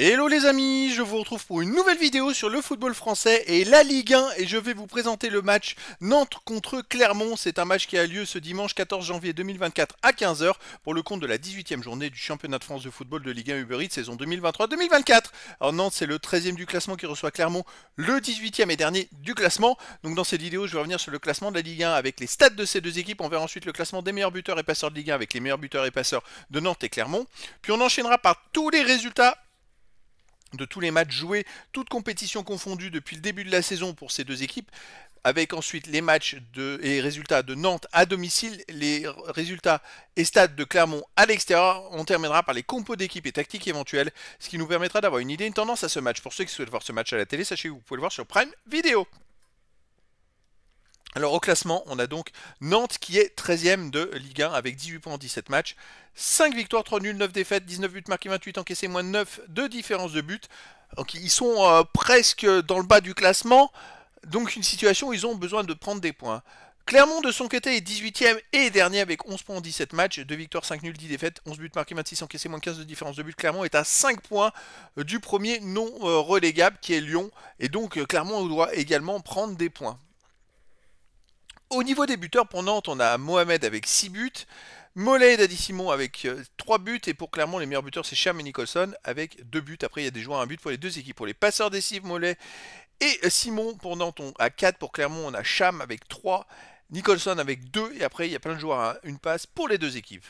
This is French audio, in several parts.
Hello les amis, je vous retrouve pour une nouvelle vidéo sur le football français et la Ligue 1 et je vais vous présenter le match Nantes contre Clermont. C'est un match qui a lieu ce dimanche 14 janvier 2024 à 15h pour le compte de la 18e journée du championnat de France de football de Ligue 1 Uber Eats saison 2023-2024. Alors Nantes c'est le 13e du classement qui reçoit Clermont, le 18e et dernier du classement. Donc dans cette vidéo je vais revenir sur le classement de la Ligue 1 avec les stats de ces deux équipes. On verra ensuite le classement des meilleurs buteurs et passeurs de Ligue 1 avec les meilleurs buteurs et passeurs de Nantes et Clermont. Puis on enchaînera par tous les résultats de tous les matchs joués, toutes compétitions confondues depuis le début de la saison pour ces deux équipes, avec ensuite les matchs de, et résultats de Nantes à domicile, les résultats et stades de Clermont à l'extérieur. On terminera par les compos d'équipe et tactiques éventuelles, ce qui nous permettra d'avoir une idée, une tendance à ce match. Pour ceux qui souhaitent voir ce match à la télé, sachez que vous pouvez le voir sur Prime Video. Alors au classement, on a donc Nantes qui est 13ème de Ligue 1 avec 18 points en 17 matchs, 5 victoires, 3 nuls, 9 défaites, 19 buts marqués, 28 encaissés, moins 9 de différence de but. Donc ils sont euh, presque dans le bas du classement, donc une situation où ils ont besoin de prendre des points. Clermont de son côté est 18ème et dernier avec 11 points en 17 matchs, 2 victoires, 5 nuls, 10 défaites, 11 buts marqués, 26 encaissés, moins 15 de différence de but. Clermont est à 5 points euh, du premier non euh, relégable qui est Lyon et donc Clermont doit également prendre des points. Au niveau des buteurs pour Nantes, on a Mohamed avec 6 buts, Mollet et Daddy Simon avec 3 euh, buts, et pour Clermont, les meilleurs buteurs, c'est Cham et Nicholson avec 2 buts. Après, il y a des joueurs à 1 but pour les deux équipes. Pour les passeurs décisifs, Mollet et euh, Simon pour Nantes, à a 4. Pour Clermont, on a Cham avec 3, Nicholson avec 2, et après, il y a plein de joueurs à une passe pour les deux équipes.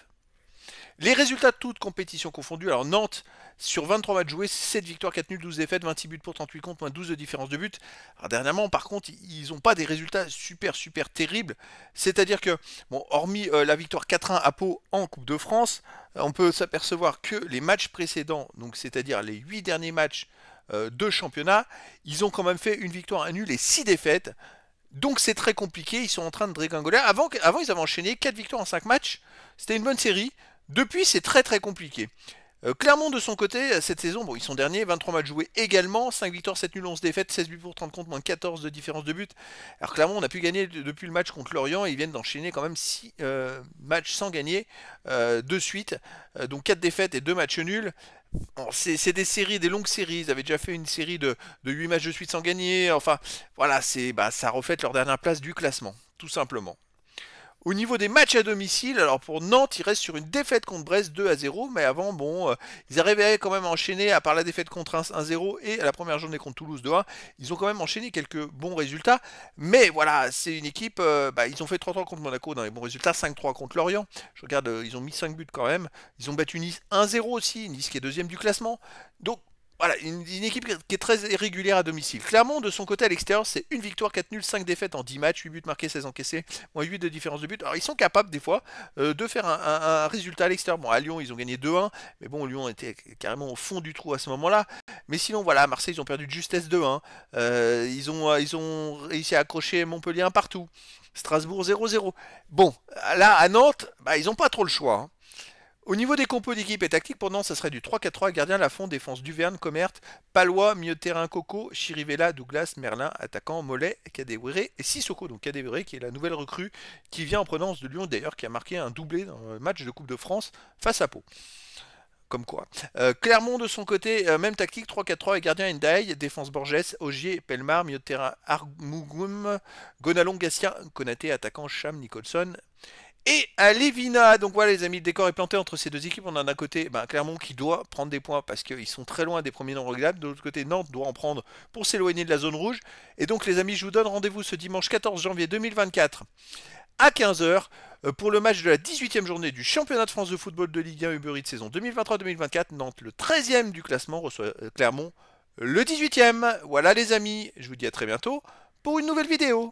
Les résultats de toutes compétitions confondues, alors Nantes sur 23 matchs joués, 7 victoires, 4 nuls, 12 défaites, 26 buts pour 38 comptes, moins 12 de différence de buts. Alors dernièrement, par contre, ils n'ont pas des résultats super super terribles. C'est-à-dire que, bon, hormis euh, la victoire 4-1 à Pau en Coupe de France, euh, on peut s'apercevoir que les matchs précédents, donc c'est-à-dire les 8 derniers matchs euh, de championnat, ils ont quand même fait une victoire, un nul et 6 défaites. Donc c'est très compliqué, ils sont en train de dégringoler. Avant, avant, ils avaient enchaîné 4 victoires en 5 matchs. C'était une bonne série. Depuis, c'est très très compliqué. Euh, Clermont de son côté, cette saison, bon, ils sont derniers, 23 matchs joués également, 5 victoires, 7 nuls, 11 défaites, 16 buts pour 30 contre, moins 14 de différence de but. Alors Clermont, on a pu gagner depuis le match contre Lorient, ils viennent d'enchaîner quand même 6 euh, matchs sans gagner euh, de suite, donc 4 défaites et 2 matchs nuls. c'est des séries, des longues séries. Ils avaient déjà fait une série de, 8 matchs de suite sans gagner. Enfin, voilà, bah, ça reflète leur dernière place du classement, tout simplement. Au niveau des matchs à domicile, alors pour Nantes, ils restent sur une défaite contre Brest 2 à 0, mais avant, bon, euh, ils arrivaient quand même à enchaîner, à part la défaite contre 1-0 et à la première journée contre Toulouse 2-1, ils ont quand même enchaîné quelques bons résultats. Mais voilà, c'est une équipe, euh, bah, ils ont fait 3-3 contre Monaco dans les bons résultats, 5-3 contre Lorient. Je regarde, euh, ils ont mis 5 buts quand même. Ils ont battu Nice 1-0 aussi, Nice qui est deuxième du classement. Donc voilà, une, équipe qui est très irrégulière à domicile. Clermont, de son côté à l'extérieur, c'est une victoire, 4 nuls, 5 défaites en 10 matchs, 8 buts marqués, 16 encaissés, moins 8 de différence de but. Alors ils sont capables des fois euh, de faire un, résultat à l'extérieur. Bon, à Lyon, ils ont gagné 2-1, mais bon, Lyon était carrément au fond du trou à ce moment-là. Mais sinon, voilà, à Marseille, ils ont perdu de justesse 2-1. Euh, ils, ont, euh, ils ont réussi à accrocher Montpellier un partout. Strasbourg 0-0. Bon, là, à Nantes, bah, ils n'ont pas trop le choix. Hein. Au niveau des compos d'équipe et tactique, pendant, ça serait du 3-4-3, gardien Lafont, défense Duverne, Comerte, Palois, milieu de terrain Coco, Chirivella, Douglas, Merlin, attaquant Mollet, Cadébré et Sissoko. Donc Cadébré, qui est la nouvelle recrue qui vient en prenance de Lyon d'ailleurs, qui a marqué un doublé dans le match de Coupe de France face à Pau comme quoi. Euh, Clermont de son côté, euh, même tactique, 3-4-3 et gardien Ndai, défense Borges, Ogier, Pelmar, milieu de terrain Armougoum, Gonalon, Gastien, Konaté, attaquant Cham, Nicholson et à Lévina. Donc voilà les amis, le décor est planté entre ces deux équipes. On a d'un côté ben, Clermont qui doit prendre des points parce qu'ils sont très loin des premiers non reglables. De l'autre côté, Nantes doit en prendre pour s'éloigner de la zone rouge. Et donc les amis, je vous donne rendez-vous ce dimanche 14 janvier 2024 à 15h euh, pour le match de la 18e journée du championnat de France de football de Ligue 1 Uber Eats saison 2023-2024. Nantes, le 13e du classement, reçoit euh, Clermont le 18e. Voilà les amis, je vous dis à très bientôt pour une nouvelle vidéo.